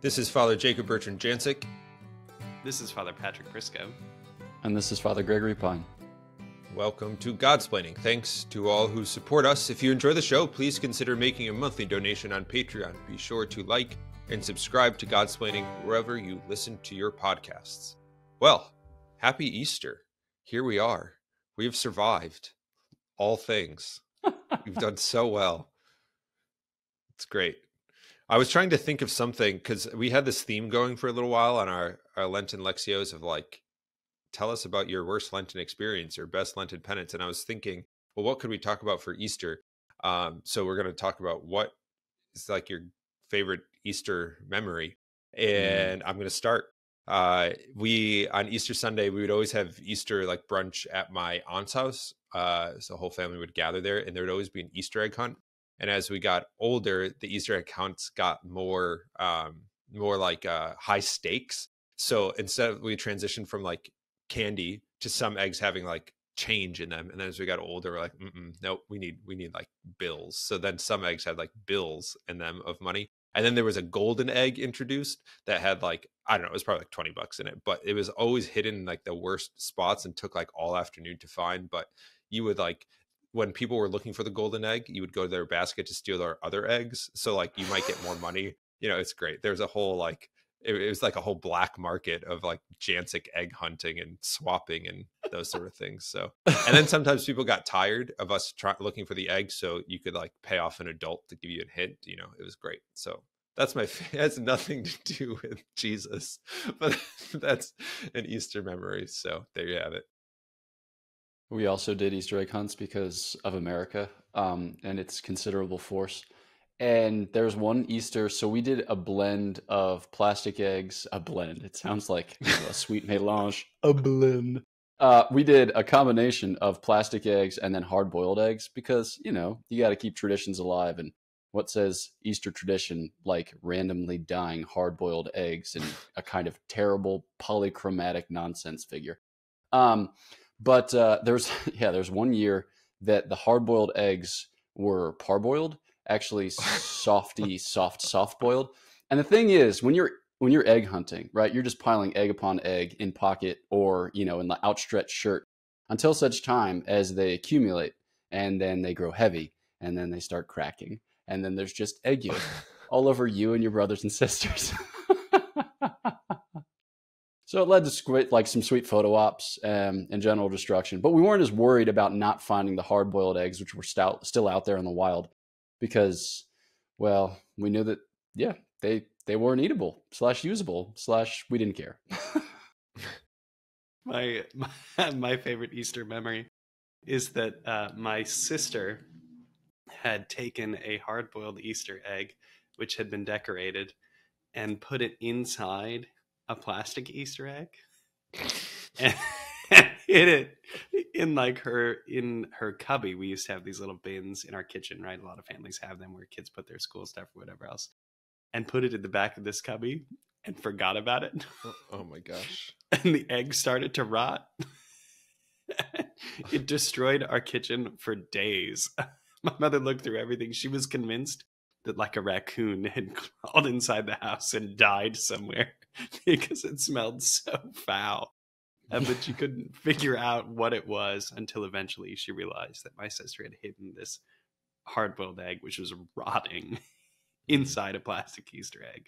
This is Father Jacob Bertrand Jancic. This is Father Patrick Briscoe. And this is Father Gregory Pine. Welcome to Godsplaining. Thanks to all who support us. If you enjoy the show, please consider making a monthly donation on Patreon. Be sure to like and subscribe to Godsplaining wherever you listen to your podcasts. Well, happy Easter. Here we are. We have survived all things. You've done so well. It's great. I was trying to think of something because we had this theme going for a little while on our, our Lenten Lexios of like, tell us about your worst Lenten experience or best Lenten penance. And I was thinking, well, what could we talk about for Easter? Um, so we're going to talk about what is like your favorite Easter memory. Mm-hmm. And mm. I'm going to start. Uh, we on Easter Sunday, we would always have Easter like brunch at my aunt's house. Uh, so the whole family would gather there, and there would always be an Easter egg hunt and as we got older the easter accounts got more um, more like uh, high stakes so instead of, we transitioned from like candy to some eggs having like change in them and then as we got older we're like no we need we need like bills so then some eggs had like bills in them of money and then there was a golden egg introduced that had like i don't know it was probably like 20 bucks in it but it was always hidden in like the worst spots and took like all afternoon to find but you would like when people were looking for the golden egg, you would go to their basket to steal their other eggs. So like you might get more money. You know, it's great. There's a whole like it, it was like a whole black market of like Jansic egg hunting and swapping and those sort of things. So and then sometimes people got tired of us try- looking for the egg, so you could like pay off an adult to give you a hint. You know, it was great. So that's my It has nothing to do with Jesus, but that's an Easter memory. So there you have it. We also did Easter egg hunts because of America um, and its considerable force. And there's one Easter, so we did a blend of plastic eggs. A blend. It sounds like a sweet mélange. A blend. Uh, we did a combination of plastic eggs and then hard boiled eggs because you know you got to keep traditions alive. And what says Easter tradition like randomly dying hard boiled eggs and a kind of terrible polychromatic nonsense figure? Um, but uh, there's yeah, there's one year that the hard boiled eggs were parboiled, actually softy, soft, soft boiled. And the thing is, when you're when you're egg hunting, right, you're just piling egg upon egg in pocket or you know in the outstretched shirt until such time as they accumulate and then they grow heavy and then they start cracking and then there's just egg yolk all over you and your brothers and sisters. So it led to like some sweet photo ops um, and general destruction, but we weren't as worried about not finding the hard boiled eggs, which were stout, still out there in the wild, because well, we knew that yeah, they they weren't eatable slash usable slash we didn't care. my, my, my favorite Easter memory is that uh, my sister had taken a hard boiled Easter egg, which had been decorated, and put it inside a plastic Easter egg and hid it in like her in her cubby. We used to have these little bins in our kitchen, right? A lot of families have them where kids put their school stuff or whatever else, and put it in the back of this cubby and forgot about it. Oh, oh my gosh! and the egg started to rot. it destroyed our kitchen for days. My mother looked through everything. She was convinced that like a raccoon had crawled inside the house and died somewhere. because it smelled so foul. Uh, but she couldn't figure out what it was until eventually she realized that my sister had hidden this hard boiled egg, which was rotting inside a plastic Easter egg.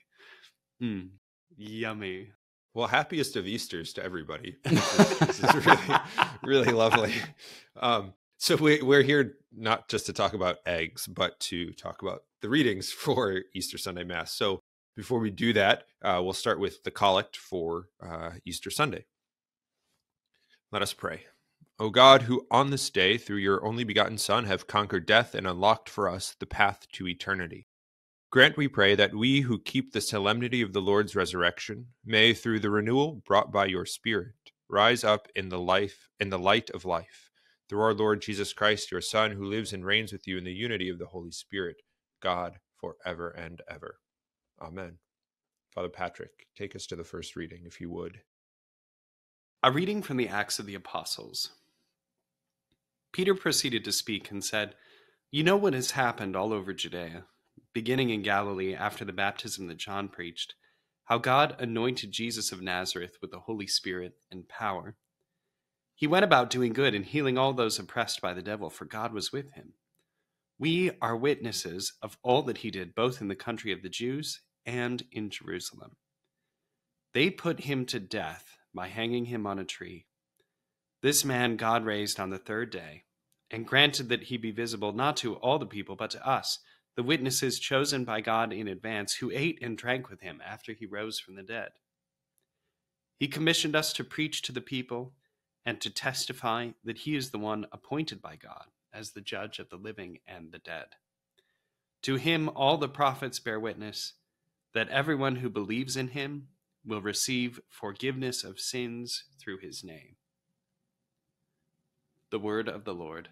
Mm, yummy. Well, happiest of Easters to everybody. This is, really, really lovely. Um, so we, we're here not just to talk about eggs, but to talk about the readings for Easter Sunday Mass. So before we do that, uh, we'll start with the collect for uh, Easter Sunday. Let us pray. O God, who on this day, through your only begotten Son, have conquered death and unlocked for us the path to eternity, grant, we pray, that we who keep the solemnity of the Lord's resurrection may, through the renewal brought by your Spirit, rise up in the life in the light of life through our lord jesus christ your son who lives and reigns with you in the unity of the holy spirit god for ever and ever Amen. Father Patrick, take us to the first reading, if you would. A reading from the Acts of the Apostles. Peter proceeded to speak and said, You know what has happened all over Judea, beginning in Galilee after the baptism that John preached, how God anointed Jesus of Nazareth with the Holy Spirit and power. He went about doing good and healing all those oppressed by the devil, for God was with him. We are witnesses of all that he did, both in the country of the Jews and in Jerusalem. They put him to death by hanging him on a tree. This man God raised on the third day, and granted that he be visible not to all the people, but to us, the witnesses chosen by God in advance, who ate and drank with him after he rose from the dead. He commissioned us to preach to the people and to testify that he is the one appointed by God as the judge of the living and the dead. To him all the prophets bear witness that everyone who believes in him will receive forgiveness of sins through his name. The word of the Lord.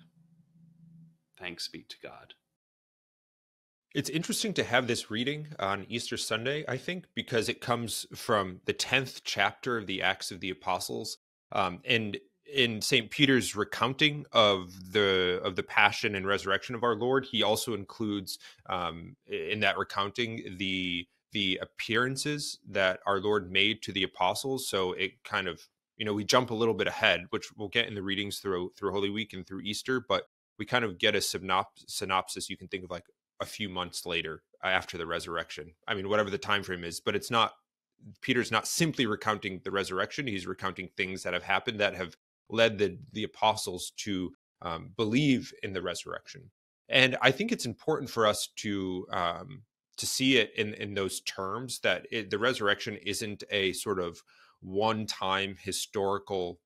Thanks be to God. It's interesting to have this reading on Easter Sunday, I think, because it comes from the 10th chapter of the Acts of the Apostles. Um, and in St. Peter's recounting of the of the passion and resurrection of our Lord, he also includes um, in that recounting the the appearances that our Lord made to the apostles. So it kind of, you know, we jump a little bit ahead, which we'll get in the readings through through Holy Week and through Easter, but we kind of get a synopsis you can think of like a few months later uh, after the resurrection. I mean, whatever the time frame is, but it's not Peter's not simply recounting the resurrection, he's recounting things that have happened that have led the the apostles to um, believe in the resurrection. And I think it's important for us to um, to see it in in those terms that it, the resurrection isn't a sort of one time historical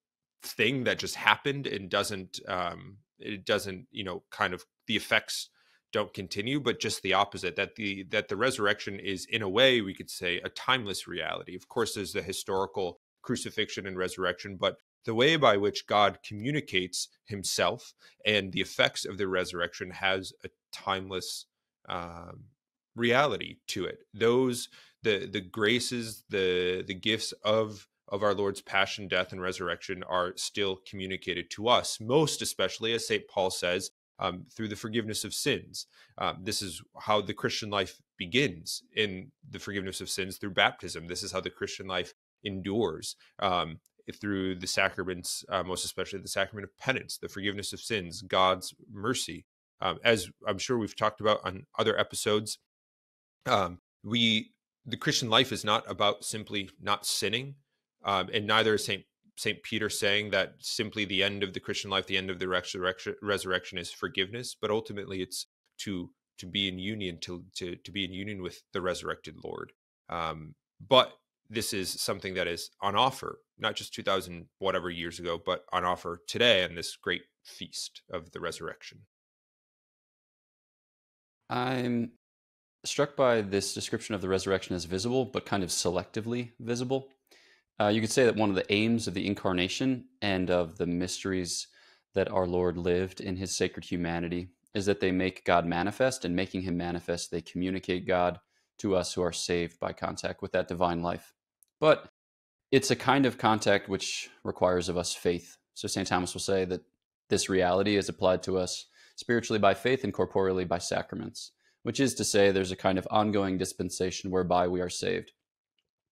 thing that just happened and doesn't um, it doesn't you know kind of the effects don't continue but just the opposite that the that the resurrection is in a way we could say a timeless reality of course there's the historical crucifixion and resurrection but the way by which god communicates himself and the effects of the resurrection has a timeless um, reality to it. Those the the graces, the the gifts of of our Lord's passion, death, and resurrection are still communicated to us, most especially, as St. Paul says, um, through the forgiveness of sins. Um, this is how the Christian life begins in the forgiveness of sins through baptism. This is how the Christian life endures um, through the sacraments, uh, most especially the sacrament of penance, the forgiveness of sins, God's mercy. Um, as I'm sure we've talked about on other episodes, um, we the Christian life is not about simply not sinning, um, and neither is Saint Saint Peter saying that simply the end of the Christian life, the end of the resurrection, resurrection is forgiveness. But ultimately, it's to to be in union to to to be in union with the resurrected Lord. Um, but this is something that is on offer, not just two thousand whatever years ago, but on offer today in this great feast of the resurrection. I'm struck by this description of the resurrection as visible, but kind of selectively visible. Uh, you could say that one of the aims of the incarnation and of the mysteries that our Lord lived in his sacred humanity is that they make God manifest, and making him manifest, they communicate God to us who are saved by contact with that divine life. But it's a kind of contact which requires of us faith. So St. Thomas will say that this reality is applied to us spiritually by faith and corporeally by sacraments which is to say, there's a kind of ongoing dispensation whereby we are saved.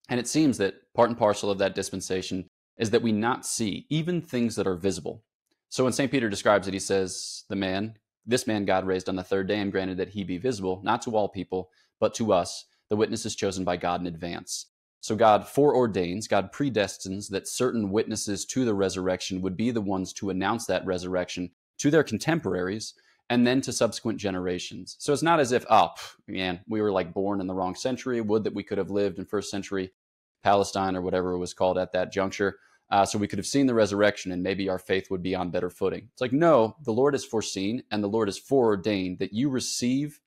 And it seems that part and parcel of that dispensation is that we not see even things that are visible. So when St. Peter describes it, he says, The man, this man God raised on the third day and granted that he be visible, not to all people, but to us, the witnesses chosen by God in advance. So God foreordains, God predestines that certain witnesses to the resurrection would be the ones to announce that resurrection to their contemporaries and then to subsequent generations. So it's not as if, oh, man, we were like born in the wrong century. Would that we could have lived in first century Palestine or whatever it was called at that juncture. Uh, so we could have seen the resurrection and maybe our faith would be on better footing. It's like, no, the Lord has foreseen and the Lord has foreordained that you receive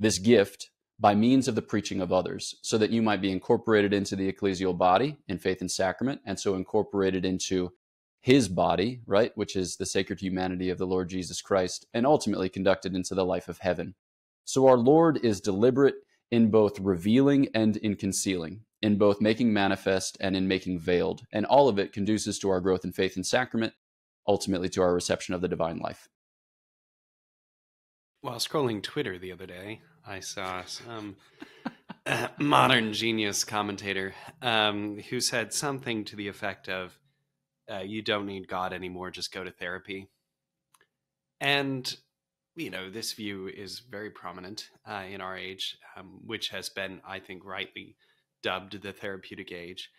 this gift by means of the preaching of others so that you might be incorporated into the ecclesial body in faith and sacrament and so incorporated into his body, right, which is the sacred humanity of the Lord Jesus Christ, and ultimately conducted into the life of heaven. So our Lord is deliberate in both revealing and in concealing, in both making manifest and in making veiled, and all of it conduces to our growth in faith and sacrament, ultimately to our reception of the divine life. While scrolling Twitter the other day, I saw some modern genius commentator um, who said something to the effect of, uh, you don't need God anymore, just go to therapy. And, you know, this view is very prominent uh, in our age, um, which has been, I think, rightly dubbed the therapeutic age.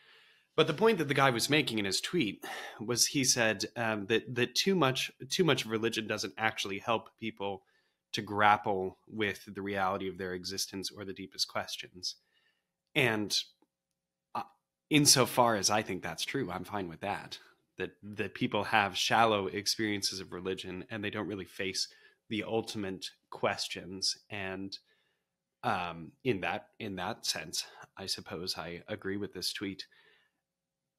But the point that the guy was making in his tweet was he said um, that that too much too much religion doesn't actually help people to grapple with the reality of their existence or the deepest questions. And uh, insofar as I think that's true, I'm fine with that that that people have shallow experiences of religion and they don't really face the ultimate questions and um, in that in that sense i suppose i agree with this tweet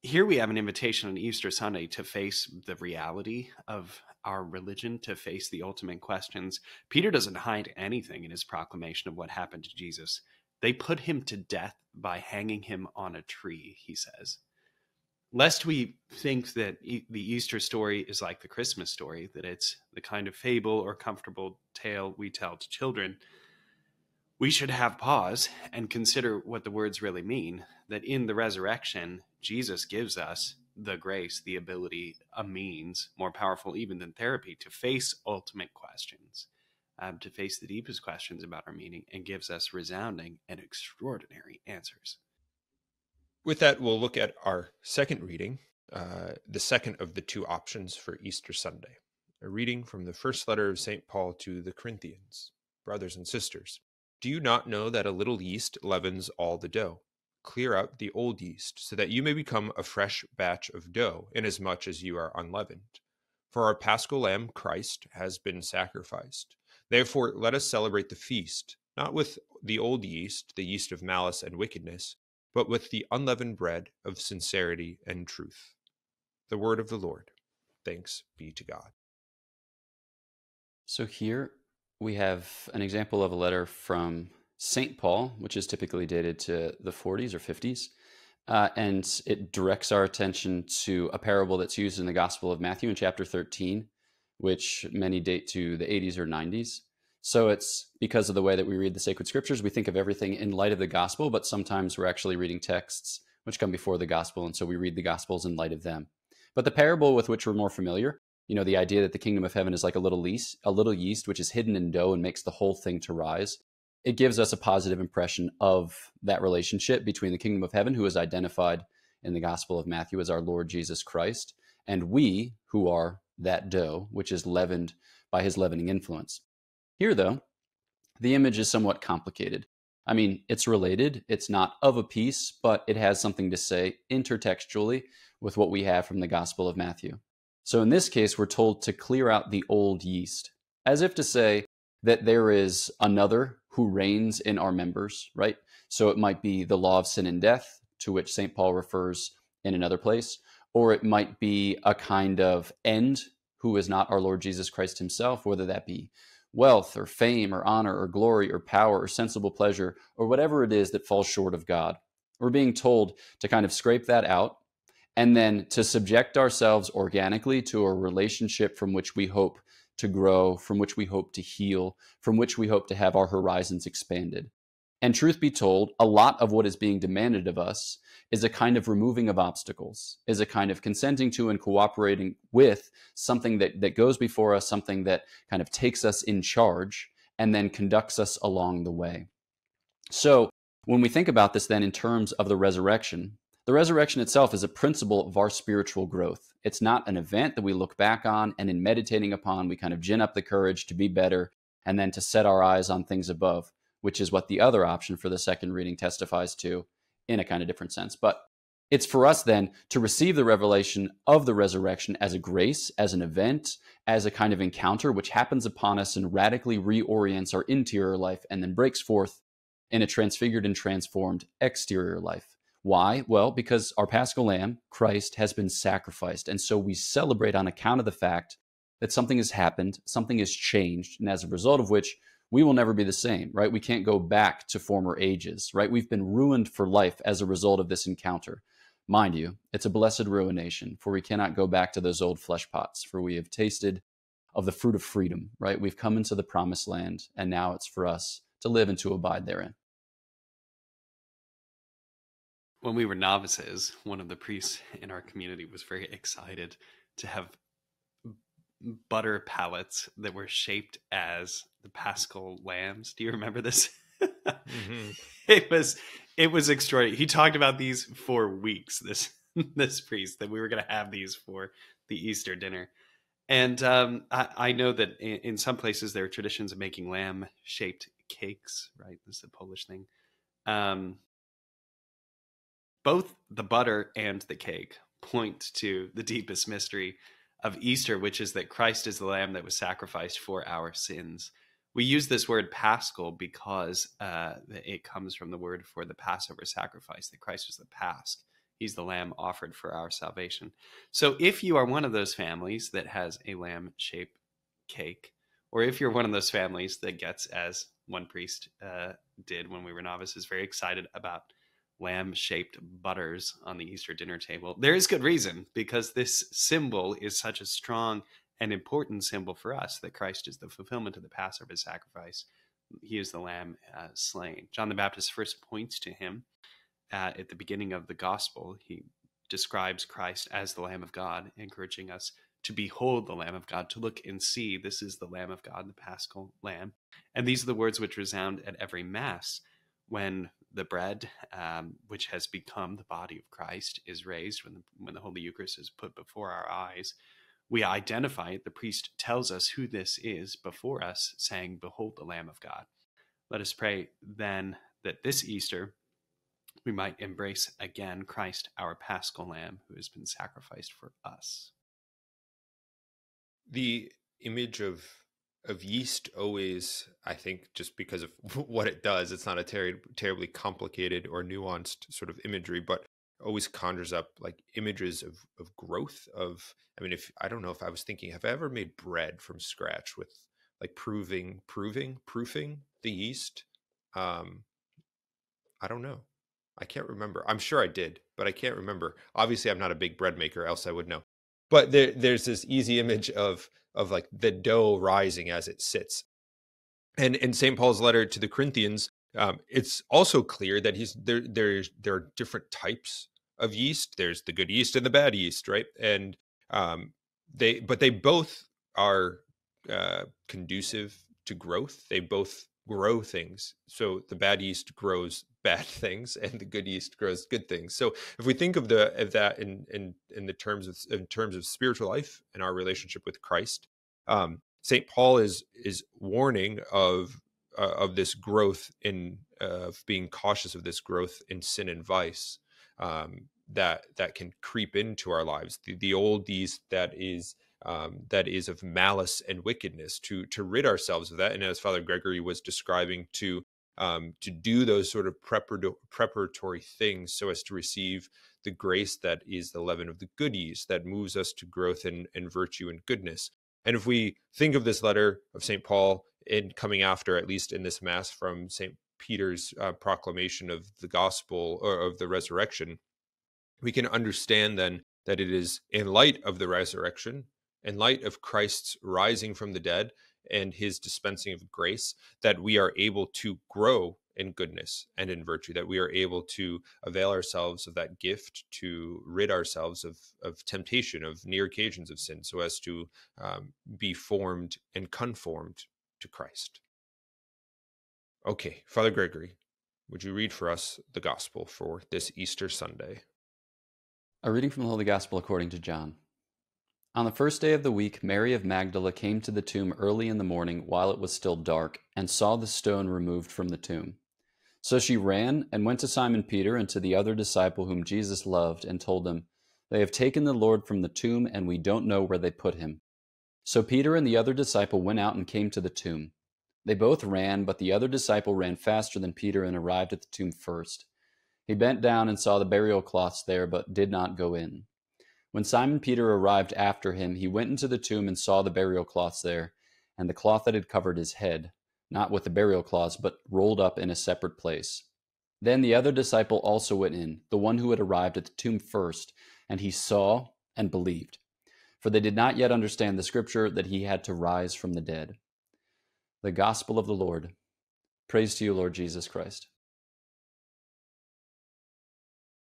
here we have an invitation on easter sunday to face the reality of our religion to face the ultimate questions peter doesn't hide anything in his proclamation of what happened to jesus they put him to death by hanging him on a tree he says lest we think that e- the Easter story is like the Christmas story, that it's the kind of fable or comfortable tale we tell to children, we should have pause and consider what the words really mean. That in the resurrection, Jesus gives us the grace, the ability, a means more powerful even than therapy to face ultimate questions, um, to face the deepest questions about our meaning, and gives us resounding and extraordinary answers. With that, we'll look at our second reading, uh, the second of the two options for Easter Sunday, a reading from the first letter of St. Paul to the Corinthians. Brothers and sisters, do you not know that a little yeast leavens all the dough? Clear out the old yeast, so that you may become a fresh batch of dough, inasmuch as you are unleavened. For our paschal lamb, Christ, has been sacrificed. Therefore, let us celebrate the feast, not with the old yeast, the yeast of malice and wickedness but with the unleavened bread of sincerity and truth. The word of the Lord. Thanks be to God. So here we have an example of a letter from St. Paul, which is typically dated to the 40s or 50s. Uh, and it directs our attention to a parable that's used in the Gospel of Matthew in chapter 13, which many date to the 80s or 90s. So it's because of the way that we read the sacred scriptures, we think of everything in light of the gospel, but sometimes we're actually reading texts which come before the gospel, and so we read the gospels in light of them. But the parable with which we're more familiar, you know, the idea that the kingdom of heaven is like a little yeast, a little yeast which is hidden in dough and makes the whole thing to rise. It gives us a positive impression of that relationship between the kingdom of heaven, who is identified in the gospel of Matthew as our Lord Jesus Christ, and we who are that dough, which is leavened by his leavening influence. Here, though, the image is somewhat complicated. I mean, it's related, it's not of a piece, but it has something to say intertextually with what we have from the Gospel of Matthew. So in this case, we're told to clear out the old yeast, as if to say that there is another who reigns in our members, right? So it might be the law of sin and death, to which St. Paul refers in another place, or it might be a kind of end who is not our Lord Jesus Christ himself, whether that be wealth or fame or honor or glory or power or sensible pleasure or whatever it is that falls short of God. We're being told to kind of scrape that out and then to subject ourselves organically to a relationship from which we hope to grow, from which we hope to heal, from which we hope to have our horizons expanded. And truth be told, a lot of what is being demanded of us is a kind of removing of obstacles, is a kind of consenting to and cooperating with something that, that goes before us, something that kind of takes us in charge and then conducts us along the way. So when we think about this, then in terms of the resurrection, the resurrection itself is a principle of our spiritual growth. It's not an event that we look back on and in meditating upon, we kind of gin up the courage to be better and then to set our eyes on things above which is what the other option for the second reading testifies to in a kind of different sense. But it's for us then to receive the revelation of the resurrection as a grace, as an event, as a kind of encounter which happens upon us and radically reorients our interior life and then breaks forth in a transfigured and transformed exterior life. Why? Well, because our paschal lamb, Christ, has been sacrificed. And so we celebrate on account of the fact that something has happened, something has changed, and as a result of which, we will never be the same, right? We can't go back to former ages, right? We've been ruined for life as a result of this encounter. Mind you, it's a blessed ruination, for we cannot go back to those old flesh pots, for we have tasted of the fruit of freedom, right? We've come into the promised land, and now it's for us to live and to abide therein. When we were novices, one of the priests in our community was very excited to have butter palettes that were shaped as the Paschal lambs. Do you remember this? mm-hmm. It was it was extraordinary. He talked about these for weeks. This this priest that we were going to have these for the Easter dinner, and um, I, I, know that in, in, some places there are traditions of making lamb shaped cakes. Right, this is a Polish thing. Um, both the butter and the cake point to the deepest mystery of Easter, which is that Christ is the lamb that was sacrificed for our sins. We use this word paschal because uh, it comes from the word for the Passover sacrifice, that Christ was the pasch. He's the lamb offered for our salvation. So if you are one of those families that has a lamb shaped cake, or if you're one of those families that gets, as one priest uh, did when we were novices, very excited about lamb shaped butters on the Easter dinner table. There is good reason because this symbol is such a strong and important symbol for us that Christ is the fulfillment of the Passover sacrifice. He is the lamb uh, slain. John the Baptist first points to him uh, at the beginning of the gospel. He describes Christ as the Lamb of God, encouraging us to behold the Lamb of God, to look and see, this is the Lamb of God, the Paschal Lamb. And these are the words which resound at every Mass when the bread, um, which has become the body of Christ, is raised when the, when the Holy Eucharist is put before our eyes. We identify it. The priest tells us who this is before us, saying, "Behold, the Lamb of God." Let us pray then that this Easter we might embrace again Christ, our Paschal Lamb, who has been sacrificed for us. The image of of yeast always i think just because of what it does it's not a ter- terribly complicated or nuanced sort of imagery but always conjures up like images of of growth of i mean if i don't know if i was thinking have i ever made bread from scratch with like proving proving proofing the yeast um i don't know i can't remember i'm sure i did but i can't remember obviously i'm not a big bread maker else i would know but there, there's this easy image of of like the dough rising as it sits and in st paul's letter to the corinthians um, it's also clear that he's there there are different types of yeast there's the good yeast and the bad yeast right and um, they but they both are uh, conducive to growth they both grow things. So the bad yeast grows bad things, and the good yeast grows good things. So if we think of the of that in in in the terms of in terms of spiritual life and our relationship with Christ, um, Saint Paul is is warning of uh, of this growth in uh, of being cautious of this growth in sin and vice um, that that can creep into our lives. The, the old yeast that is um, that is of malice and wickedness to to rid ourselves of that and as father gregory was describing to um, to do those sort of preparatory things so as to receive the grace that is the leaven of the goodies that moves us to growth and, and virtue and goodness and if we think of this letter of st paul in coming after at least in this mass from st peter's uh, proclamation of the gospel or of the resurrection we can understand then that it is in light of the resurrection in light of Christ's rising from the dead and his dispensing of grace, that we are able to grow in goodness and in virtue, that we are able to avail ourselves of that gift to rid ourselves of, of temptation, of near occasions of sin, so as to um, be formed and conformed to Christ. Okay, Father Gregory, would you read for us the gospel for this Easter Sunday? A reading from the Holy Gospel according to John. On the first day of the week, Mary of Magdala came to the tomb early in the morning while it was still dark and saw the stone removed from the tomb. So she ran and went to Simon Peter and to the other disciple whom Jesus loved and told them, They have taken the Lord from the tomb and we don't know where they put him. So Peter and the other disciple went out and came to the tomb. They both ran, but the other disciple ran faster than Peter and arrived at the tomb first. He bent down and saw the burial cloths there, but did not go in. When Simon Peter arrived after him, he went into the tomb and saw the burial cloths there, and the cloth that had covered his head, not with the burial cloths, but rolled up in a separate place. Then the other disciple also went in, the one who had arrived at the tomb first, and he saw and believed. For they did not yet understand the scripture that he had to rise from the dead. The Gospel of the Lord. Praise to you, Lord Jesus Christ.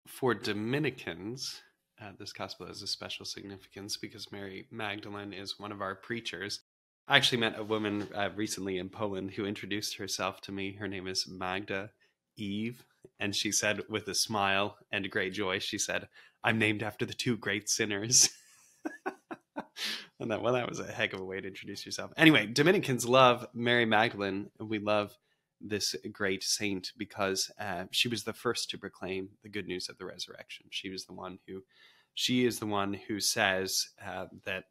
For Dominicans, uh, this gospel has a special significance because Mary Magdalene is one of our preachers. I actually met a woman uh, recently in Poland who introduced herself to me. Her name is Magda Eve. And she said, with a smile and great joy, she said, I'm named after the two great sinners. and that, well, that was a heck of a way to introduce yourself. Anyway, Dominicans love Mary Magdalene. We love this great saint because uh, she was the first to proclaim the good news of the resurrection. She was the one who, she is the one who says uh, that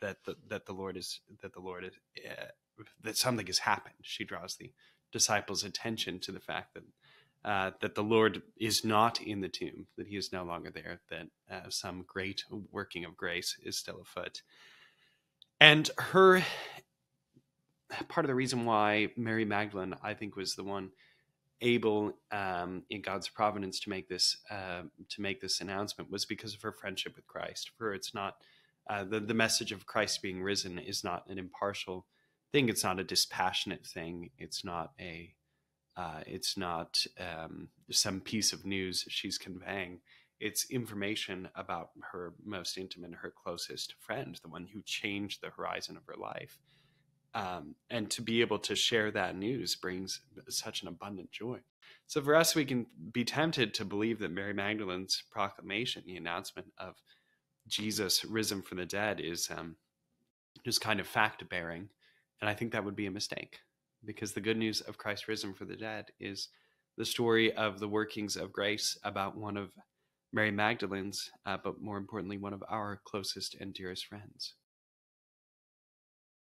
that the, that the Lord is that the Lord is uh, that something has happened. She draws the disciples' attention to the fact that. Uh, that the Lord is not in the tomb, that He is no longer there, that uh, some great working of grace is still afoot, and her part of the reason why Mary Magdalene, I think, was the one able um, in God's providence to make this uh, to make this announcement was because of her friendship with Christ. For it's not uh, the the message of Christ being risen is not an impartial thing. It's not a dispassionate thing. It's not a uh, it's not um, some piece of news she's conveying. It's information about her most intimate, her closest friend, the one who changed the horizon of her life um, and to be able to share that news brings such an abundant joy. So for us, we can be tempted to believe that Mary Magdalene's proclamation, the announcement of Jesus risen from the dead, is um, just kind of fact bearing, and I think that would be a mistake because the good news of Christ risen from the dead is the story of the workings of grace about one of Mary Magdalene's, uh, but more importantly, one of our closest and dearest friends.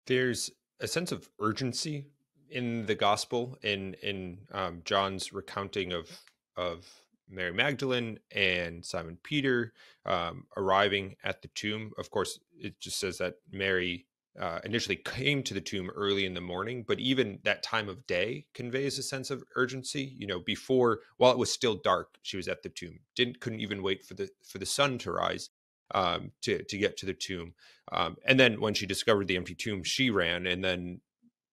There's a sense of urgency in the gospel in in um, John's recounting of of Mary Magdalene and Simon Peter um, arriving at the tomb. Of course, it just says that Mary uh, initially came to the tomb early in the morning, but even that time of day conveys a sense of urgency. You know, before while it was still dark, she was at the tomb. Didn't couldn't even wait for the for the sun to rise um, to to get to the tomb. Um, and then when she discovered the empty tomb, she ran, and then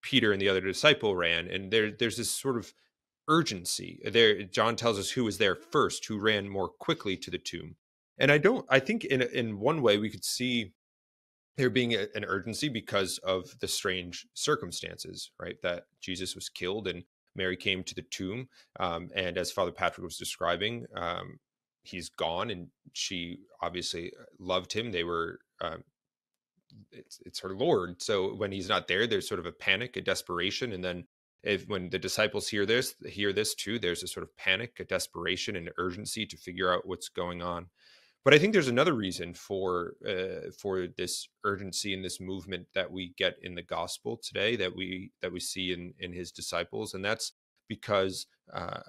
Peter and the other disciple ran. And there there's this sort of urgency. There, John tells us who was there first, who ran more quickly to the tomb. And I don't. I think in in one way we could see there being a, an urgency because of the strange circumstances, right? That Jesus was killed and Mary came to the tomb, um, and as Father Patrick was describing, um, he's gone and she obviously uh, loved him they were um, it's it's her lord so when he's not there there's sort of a panic a desperation and then if when the disciples hear this hear this too there's a sort of panic a desperation and urgency to figure out what's going on but i think there's another reason for uh, for this urgency and this movement that we get in the gospel today that we that we see in in his disciples and that's because uh,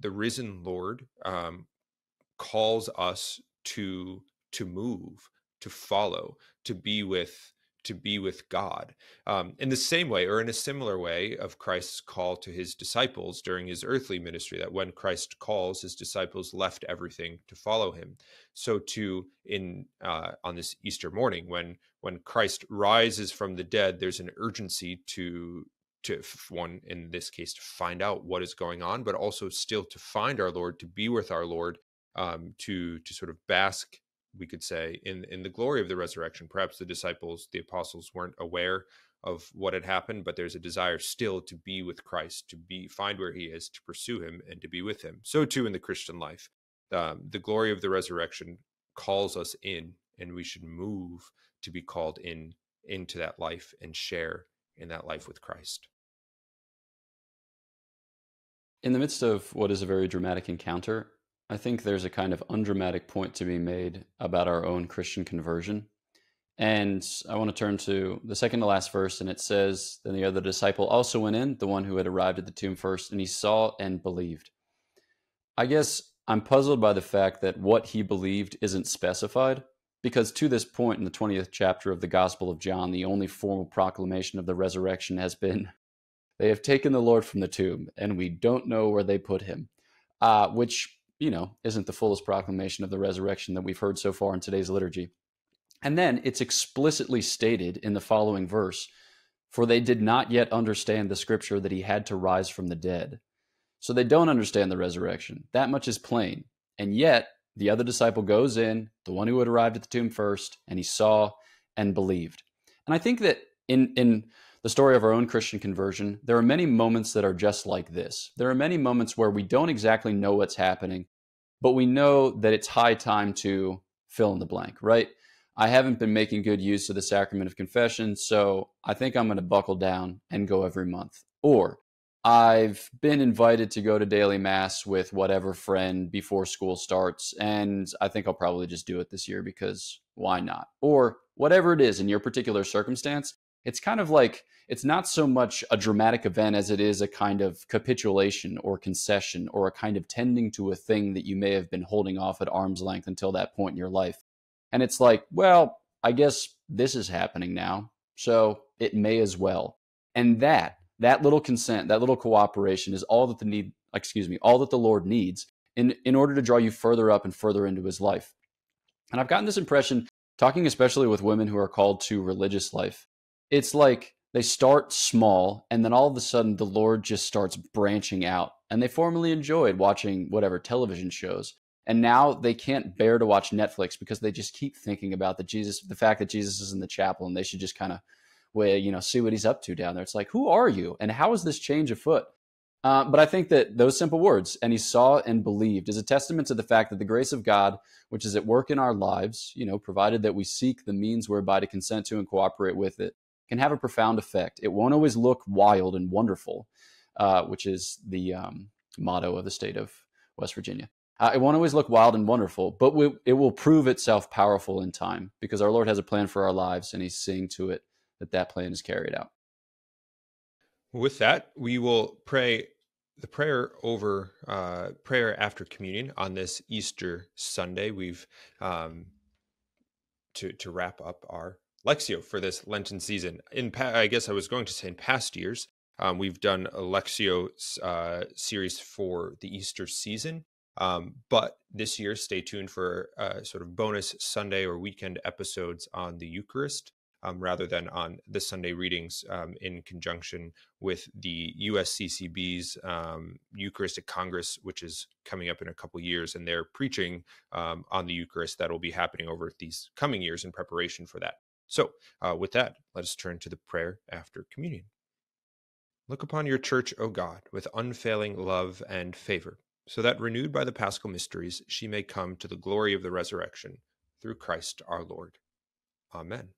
the risen lord um, calls us to to move to follow to be with to be with god um, in the same way or in a similar way of christ's call to his disciples during his earthly ministry that when christ calls his disciples left everything to follow him so too in uh, on this easter morning when when christ rises from the dead there's an urgency to to one in this case to find out what is going on but also still to find our lord to be with our lord um, to to sort of bask, we could say, in in the glory of the resurrection. Perhaps the disciples, the apostles, weren't aware of what had happened, but there's a desire still to be with Christ, to be find where He is, to pursue Him, and to be with Him. So too in the Christian life, um, the glory of the resurrection calls us in, and we should move to be called in into that life and share in that life with Christ. In the midst of what is a very dramatic encounter, I think there's a kind of undramatic point to be made about our own Christian conversion. And I want to turn to the second to last verse, and it says, Then the other disciple also went in, the one who had arrived at the tomb first, and he saw and believed. I guess I'm puzzled by the fact that what he believed isn't specified, because to this point in the 20th chapter of the Gospel of John, the only formal proclamation of the resurrection has been, They have taken the Lord from the tomb, and we don't know where they put him, uh, which you know, isn't the fullest proclamation of the resurrection that we've heard so far in today's liturgy. And then it's explicitly stated in the following verse for they did not yet understand the scripture that he had to rise from the dead. So they don't understand the resurrection. That much is plain. And yet, the other disciple goes in, the one who had arrived at the tomb first, and he saw and believed. And I think that in, in the story of our own Christian conversion, there are many moments that are just like this. There are many moments where we don't exactly know what's happening, but we know that it's high time to fill in the blank, right? I haven't been making good use of the sacrament of confession, so I think I'm going to buckle down and go every month. Or I've been invited to go to daily mass with whatever friend before school starts, and I think I'll probably just do it this year because why not? Or whatever it is in your particular circumstance, it's kind of like it's not so much a dramatic event as it is a kind of capitulation or concession or a kind of tending to a thing that you may have been holding off at arm's length until that point in your life. And it's like, well, I guess this is happening now, so it may as well. And that, that little consent, that little cooperation is all that the need, excuse me, all that the Lord needs in, in order to draw you further up and further into his life. And I've gotten this impression, talking especially with women who are called to religious life, it's like they start small and then all of a sudden the Lord just starts branching out. And they formerly enjoyed watching whatever television shows. And now they can't bear to watch Netflix because they just keep thinking about the Jesus, the fact that Jesus is in the chapel and they should just kind of, you know, see what he's up to down there. It's like, who are you? And how is this change afoot? Uh, but I think that those simple words, and he saw and believed, is a testament to the fact that the grace of God, which is at work in our lives, you know, provided that we seek the means whereby to consent to and cooperate with it, can have a profound effect. It won't always look wild and wonderful, uh, which is the um, motto of the state of West Virginia. Uh, it won't always look wild and wonderful, but we, it will prove itself powerful in time because our Lord has a plan for our lives and He's seeing to it that that plan is carried out. With that, we will pray the prayer over uh, prayer after communion on this Easter Sunday. We've um, to to wrap up our Lexio for this Lenten season. In pa- I guess I was going to say in past years, um, we've done a Lexio uh, series for the Easter season. Um, but this year, stay tuned for uh, sort of bonus Sunday or weekend episodes on the Eucharist um, rather than on the Sunday readings um, in conjunction with the USCCB's um, Eucharistic Congress, which is coming up in a couple years. And they're preaching um, on the Eucharist that will be happening over these coming years in preparation for that. So, uh, with that, let us turn to the prayer after communion. Look upon your church, O God, with unfailing love and favor, so that renewed by the paschal mysteries, she may come to the glory of the resurrection through Christ our Lord. Amen.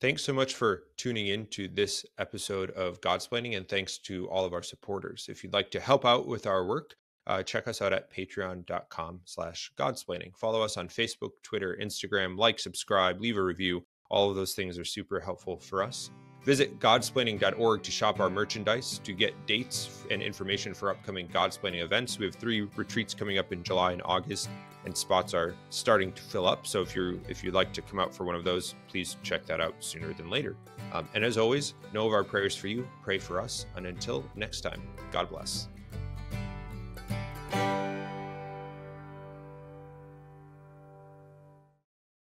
Thanks so much for tuning in to this episode of God's Planning, and thanks to all of our supporters. If you'd like to help out with our work, uh, check us out at patreon.com slash godsplaining. Follow us on Facebook, Twitter, Instagram, like, subscribe, leave a review, all of those things are super helpful for us. Visit godsplaining.org to shop our merchandise, to get dates and information for upcoming Godsplaining events. We have three retreats coming up in July and August, and spots are starting to fill up. So if you if you'd like to come out for one of those, please check that out sooner than later. Um, and as always, know of our prayers for you, pray for us, and until next time, God bless.